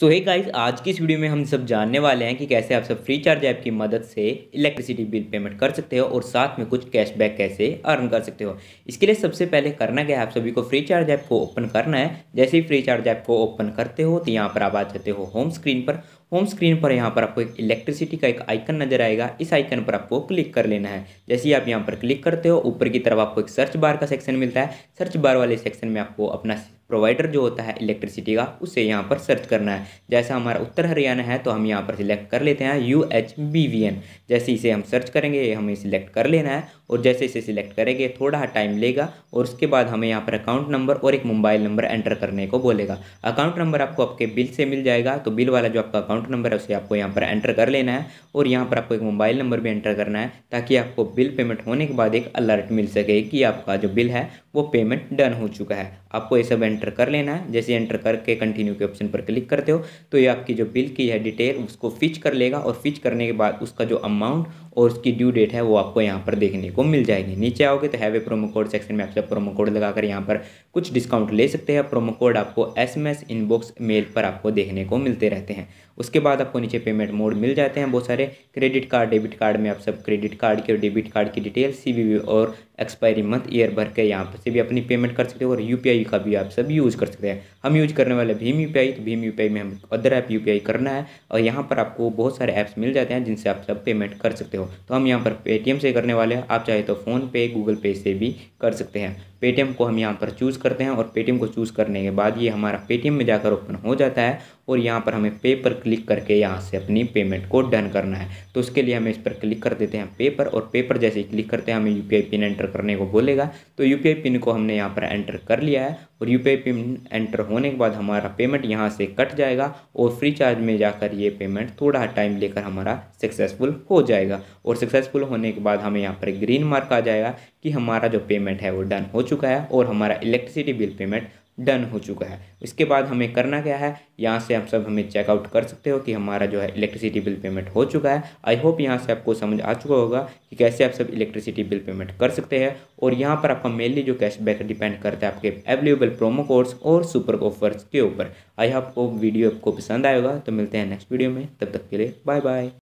सो hey guys आज की इस वीडियो में हम सब जानने वाले हैं कि कैसे आप सब फ्री चार्ज ऐप की मदद से इलेक्ट्रिसिटी बिल पेमेंट कर सकते हो और साथ में कुछ कैशबैक कैसे अर्न कर सकते हो इसके लिए सबसे पहले करना क्या है आप सभी को फ्री चार्ज ऐप को ओपन करना है जैसे ही फ्री चार्ज ऐप को ओपन करते हो तो यहाँ पर आप आ जाते हो होम स्क्रीन पर होम स्क्रीन पर यहाँ पर आपको एक इलेक्ट्रिसिटी का एक आइकन नजर आएगा इस आइकन पर आपको क्लिक कर लेना है जैसे ही आप यहाँ पर क्लिक करते हो ऊपर की तरफ आपको एक सर्च बार का सेक्शन मिलता है सर्च बार वाले सेक्शन में आपको अपना प्रोवाइडर जो होता है इलेक्ट्रिसिटी का उसे यहाँ पर सर्च करना है जैसा हमारा उत्तर हरियाणा है तो हम यहाँ पर सिलेक्ट कर लेते हैं U H B V N जैसे इसे हम सर्च करेंगे हमें सिलेक्ट कर लेना है और जैसे इसे सिलेक्ट करेंगे थोड़ा टाइम लेगा और उसके बाद हमें यहाँ पर अकाउंट नंबर और एक मोबाइल नंबर एंटर करने को बोलेगा अकाउंट नंबर आपको आपके बिल से मिल जाएगा तो बिल वाला जो आपका अकाउंट अकाउंट नंबर है उसे आपको यहाँ पर एंटर कर लेना है और यहाँ पर आपको एक मोबाइल नंबर भी एंटर करना है ताकि आपको बिल पेमेंट होने के बाद एक अलर्ट मिल सके कि आपका जो बिल है वो पेमेंट डन हो चुका है आपको ये सब एंटर कर लेना है जैसे एंटर करके कंटिन्यू के ऑप्शन पर क्लिक करते हो तो ये आपकी जो बिल की है डिटेल उसको फिच कर लेगा और फिच करने के बाद उसका जो अमाउंट और उसकी ड्यू डेट है वो आपको यहाँ पर देखने को मिल जाएगी नीचे आओगे तो हैवे प्रोमो कोड सेक्शन में आप सब प्रोमो कोड लगाकर यहाँ पर कुछ डिस्काउंट ले सकते हैं प्रोमो कोड आपको S M S inbox mail पर आपको देखने को मिलते रहते हैं उसके बाद आपको नीचे पेमेंट मोड मिल जाते हैं बहुत सारे क्रेडिट कार्ड डेबिट कार्ड में आप सब क्रेडिट कार्ड की और डेबिट कार्ड की डिटेल सी वी वी और एक्सपायरी मंथ ईयर भर के यहाँ पर से भी अपनी पेमेंट कर सकते हो और यू पी आई का भी आप सब यूज़ कर सकते हैं हम यूज करने वाले भीम यू पी आई तो भीम यू पी आई में हम other app U P I करना है और यहाँ पर आपको बहुत सारे ऐप्स मिल जाते हैं जिनसे आप सब पेमेंट कर सकते हो तो हम यहाँ पर पेटीएम से करने वाले हैं आप चाहे तो फ़ोन पे गूगल पे से भी कर सकते हैं पेटीएम को हम यहाँ पर चूज़ करते हैं और पेटीएम को चूज़ करने के बाद ये हमारा पेटीएम में जाकर ओपन हो जाता है और यहाँ पर हमें पे पर क्लिक करके यहाँ से अपनी पेमेंट को डन करना है तो उसके लिए हमें इस पर क्लिक कर देते हैं पे पर और पे पर जैसे ही क्लिक करते हैं हमें यू पिन एंटर करने को बोलेगा तो यू पिन को हमने यहाँ पर एंटर कर लिया है और यू पिन एंटर होने के बाद हमारा पेमेंट यहाँ से कट जाएगा और फ्री चार्ज में जाकर ये पेमेंट थोड़ा टाइम लेकर हमारा सक्सेसफुल हो जाएगा और सक्सेसफुल होने के बाद हमें यहाँ पर ग्रीन मार्क आ जाएगा कि हमारा जो पेमेंट है वो डन हो चुका है और हमारा इलेक्ट्रिसिटी बिल पेमेंट डन हो चुका है इसके बाद हमें करना क्या है यहाँ से हम सब हमें चेकआउट कर सकते हो कि हमारा जो है इलेक्ट्रिसिटी बिल पेमेंट हो चुका है आई होप यहाँ से आपको समझ आ चुका होगा कि कैसे आप सब इलेक्ट्रिसिटी बिल पेमेंट कर सकते हैं और यहाँ पर आपका मेनली जो कैशबैक डिपेंड करता है आपके अवेलेबल प्रोमो कोड्स और सुपर ऑफर्स के ऊपर आई होप वीडियो आपको पसंद आएगा तो मिलते हैं नेक्स्ट वीडियो में तब तक के लिए बाय बाय